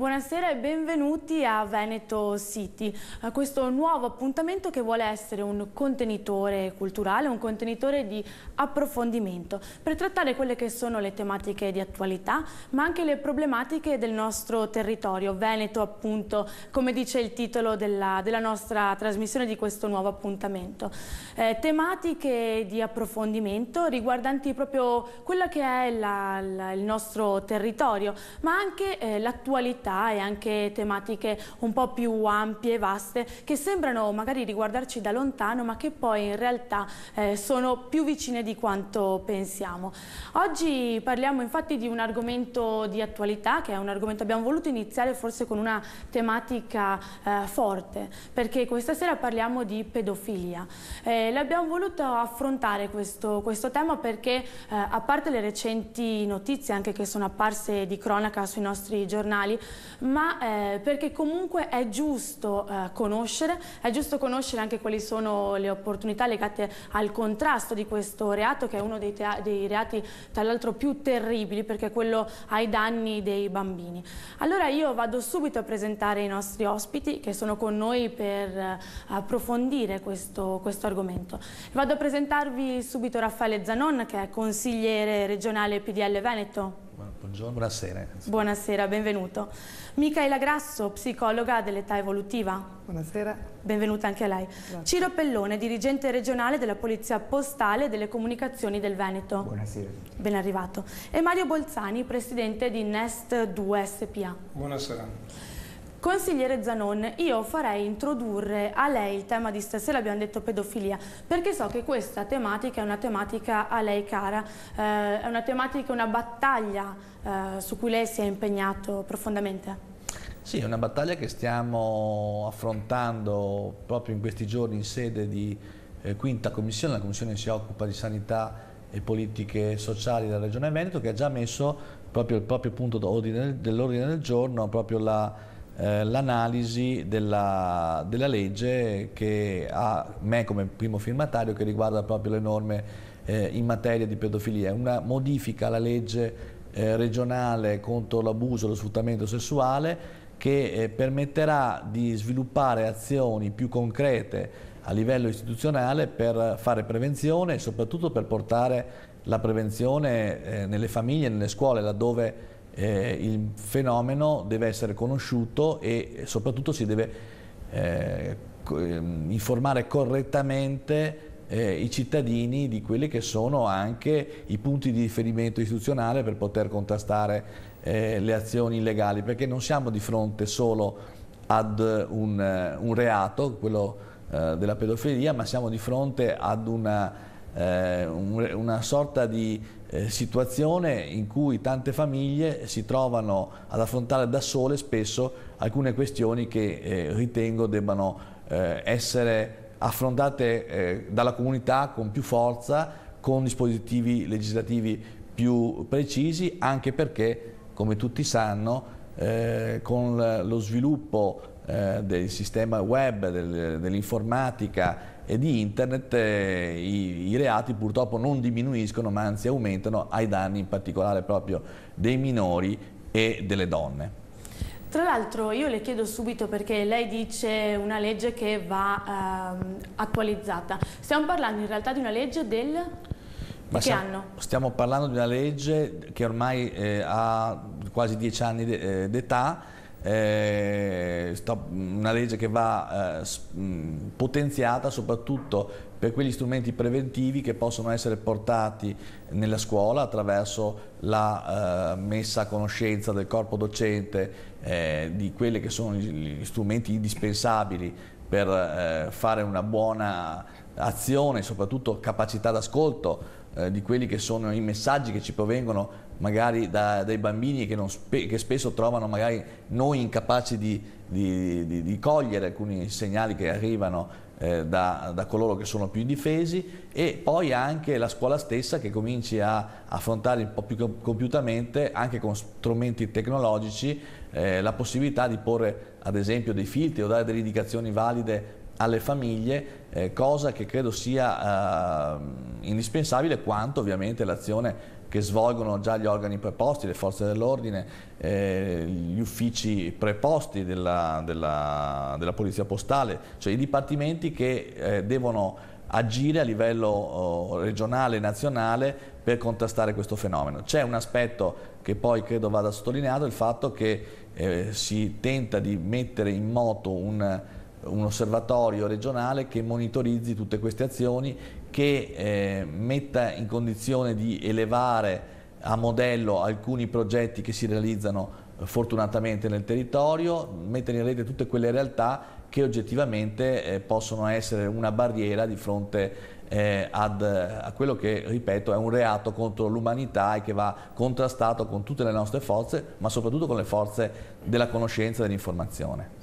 Buonasera e benvenuti a Veneto City, a questo nuovo appuntamento che vuole essere un contenitore culturale, un contenitore di approfondimento per trattare quelle che sono le tematiche di attualità ma anche le problematiche del nostro territorio, Veneto appunto come dice il titolo della, della nostra trasmissione di questo nuovo appuntamento. Eh, tematiche di approfondimento riguardanti proprio quello che è la, la, il nostro territorio ma anche eh, l'attualità disabilità e anche tematiche un po' più ampie vaste che sembrano magari riguardarci da lontano ma che poi in realtà eh, sono più vicine di quanto pensiamo. Oggi parliamo infatti di un argomento di attualità che è un argomento abbiamo voluto iniziare forse con una tematica eh, forte perché questa sera parliamo di pedofilia. Eh, L'abbiamo voluto affrontare questo, questo tema perché eh, a parte le recenti notizie anche che sono apparse di cronaca sui nostri giornali ma eh, perché comunque è giusto eh, conoscere, è giusto conoscere anche quali sono le opportunità legate al contrasto di questo reato che è uno dei, dei reati tra l'altro più terribili perché è quello ai danni dei bambini. Allora io vado subito a presentare i nostri ospiti che sono con noi per eh, approfondire questo, questo argomento. Vado a presentarvi subito Raffaele Zanon che è consigliere regionale PDL Veneto. Buongiorno, buonasera. Buonasera, benvenuto. Micaela Grasso, psicologa dell'età evolutiva. Buonasera. Benvenuta anche a lei. Grazie. Ciro Pellone, dirigente regionale della Polizia Postale e delle Comunicazioni del Veneto. Buonasera. Ben arrivato. E Mario Bolzani, presidente di Nest 2 SPA. Buonasera. Consigliere Zanon, io farei introdurre a lei il tema di stasera, abbiamo detto pedofilia, perché so che questa tematica è una tematica a lei cara, eh, è una tematica, una battaglia eh, su cui lei si è impegnato profondamente. Sì, è una battaglia che stiamo affrontando proprio in questi giorni in sede di eh, quinta commissione, la commissione si occupa di sanità e politiche sociali della Regione Veneto che ha già messo proprio il proprio punto dell'ordine del giorno, proprio la eh, l'analisi della, della, legge che ha me come primo firmatario che riguarda proprio le norme eh, in materia di pedofilia, una modifica alla legge eh, regionale contro l'abuso e lo sfruttamento sessuale che eh, permetterà di sviluppare azioni più concrete a livello istituzionale per fare prevenzione e soprattutto per portare la prevenzione eh, nelle famiglie e nelle scuole laddove eh, il fenomeno deve essere conosciuto e soprattutto si deve eh, ehm, informare correttamente eh, i cittadini di quelli che sono anche i punti di riferimento istituzionale per poter contrastare eh, le azioni illegali, perché non siamo di fronte solo ad un, eh, un reato, quello eh, della pedofilia, ma siamo di fronte ad una, una sorta di eh, situazione in cui tante famiglie si trovano ad affrontare da sole spesso alcune questioni che eh, ritengo debbano eh, essere affrontate eh, dalla comunità con più forza, con dispositivi legislativi più precisi, anche perché, come tutti sanno, eh, con lo sviluppo eh, del sistema web, del, dell'informatica di internet eh, i, i, reati purtroppo non diminuiscono ma anzi aumentano ai danni in particolare proprio dei minori e delle donne. Tra l'altro io le chiedo subito perché lei dice una legge che va ehm, attualizzata. Stiamo parlando in realtà di una legge del... Ma che stiamo, anno? Stiamo parlando di una legge che ormai eh, ha quasi dieci anni eh, d'età eh, una legge che va eh, mm, potenziata soprattutto per quegli strumenti preventivi che possono essere portati nella scuola attraverso la eh, messa a conoscenza del corpo docente eh, di quelli che sono gli strumenti indispensabili per eh, fare una buona azione, soprattutto capacità d'ascolto eh, di quelli che sono i messaggi che ci provengono magari da, dai bambini che, spe che, spesso trovano magari noi incapaci di, di, di, di cogliere alcuni segnali che arrivano eh, da, da, coloro che sono più indifesi e poi anche la scuola stessa che cominci a affrontare un po' più compiutamente anche con strumenti tecnologici eh, la possibilità di porre ad esempio dei filtri o dare delle indicazioni valide alle famiglie, eh, cosa che credo sia eh, indispensabile quanto ovviamente l'azione che svolgono già gli organi preposti, le forze dell'ordine, eh, gli uffici preposti della, della, della, polizia postale, cioè i dipartimenti che eh, devono agire a livello oh, regionale e nazionale per contrastare questo fenomeno. C'è un aspetto che poi credo vada sottolineato, il fatto che eh, si tenta di mettere in moto un un osservatorio regionale che monitorizzi tutte queste azioni, che eh, metta in condizione di elevare a modello alcuni progetti che si realizzano eh, fortunatamente nel territorio, mettere in rete tutte quelle realtà che oggettivamente eh, possono essere una barriera di fronte eh, ad, a quello che, ripeto, è un reato contro l'umanità e che va contrastato con tutte le nostre forze, ma soprattutto con le forze della conoscenza e dell'informazione.